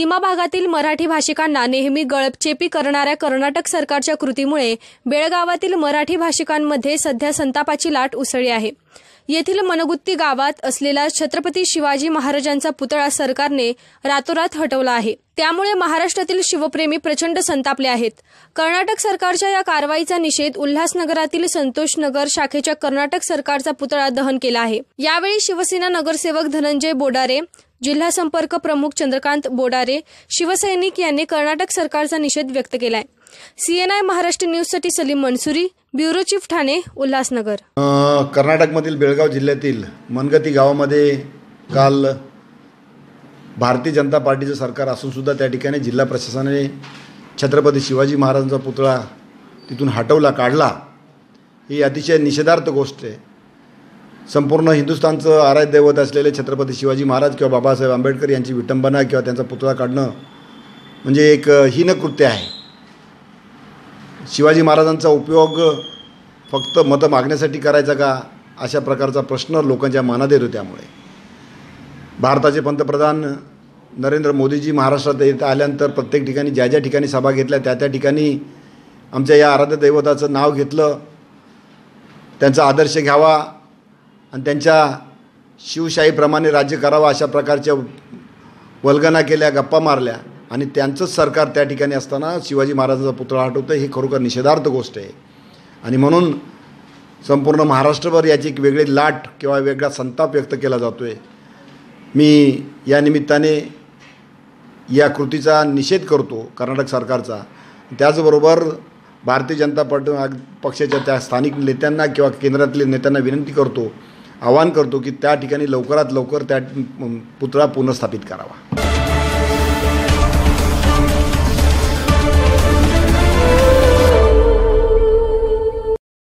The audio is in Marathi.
सीमा भागातील मराठी भाषिकांना नेहमी गळपचेपी करणाऱ्या कर्नाटक सरकारच्या कृतीमुळे बेळगावातील मराठी भाषिकांमध्ये सध्या संतापाची लाट उसळी आहे येथील मनगुत्ती गावात असलेला छत्रपती शिवाजी महाराजांचा पुतळा सरकारने रातोरात हटवला आहे त्यामुळे महाराष्ट्रातील शिवप्रेमी प्रचंड संतापले आहेत कर्नाटक सरकारच्या या कारवाईचा निषेध उल्हासनगरातील संतोष नगर शाखेच्या कर्नाटक सरकारचा पुतळा दहन केला आहे यावेळी शिवसेना नगरसेवक धनंजय बोडारे जिल्हा संपर्क प्रमुख चंद्रकांत बोडारे शिवसैनिक यांनी कर्नाटक सरकारचा निषेध व्यक्त केलाय सीएनआय महाराष्ट्र न्यूजसाठी सलीम मनसुरी ब्युरो चीफ ठाणे उल्हासनगर कर्नाटकमधील बेळगाव जिल्ह्यातील मनगती गावामध्ये काल भारतीय जनता पार्टीचं सरकार असूनसुद्धा त्या ठिकाणी जिल्हा प्रशासनाने छत्रपती शिवाजी महाराजांचा पुतळा तिथून हटवला काढला ही अतिशय निषेधार्थ गोष्ट आहे संपूर्ण हिंदुस्थानचं आराध्य दैवत असलेले छत्रपती शिवाजी महाराज किंवा बाबासाहेब आंबेडकर यांची विटंबना किंवा त्यांचा पुतळा काढणं म्हणजे एक हीन कृत्य आहे शिवाजी महाराजांचा उपयोग फक्त मतं मागण्यासाठी करायचा का अशा प्रकारचा प्रश्न लोकांच्या मनात येतो त्यामुळे भारताचे पंतप्रधान नरेंद्र मोदीजी महाराष्ट्रात येत आल्यानंतर प्रत्येक ठिकाणी ज्या ज्या ठिकाणी सभा घेतल्या त्या त्या ठिकाणी आमच्या या आराध्य दैवताचं नाव घेतलं त्यांचा आदर्श घ्यावा आणि त्यांच्या शिवशाहीप्रमाणे राज्य करावं अशा प्रकारच्या वल्गना केल्या गप्पा मारल्या आणि त्यांचंच सरकार त्या ठिकाणी असताना शिवाजी महाराजांचा पुतळा हटवतं ही खरोखर निषेधार्थ गोष्ट आहे आणि म्हणून संपूर्ण महाराष्ट्रभर याची एक वेगळी लाट किंवा वेगळा संताप व्यक्त केला जातो आहे मी या निमित्ताने या कृतीचा निषेध करतो कर्नाटक सरकारचा त्याचबरोबर भारतीय जनता पट पक्षाच्या त्या स्थानिक नेत्यांना किंवा केंद्रातील नेत्यांना विनंती करतो आवाहन करतो की त्या ठिकाणी लवकरात लवकर त्या पुतळा पुनर्स्थापित करावा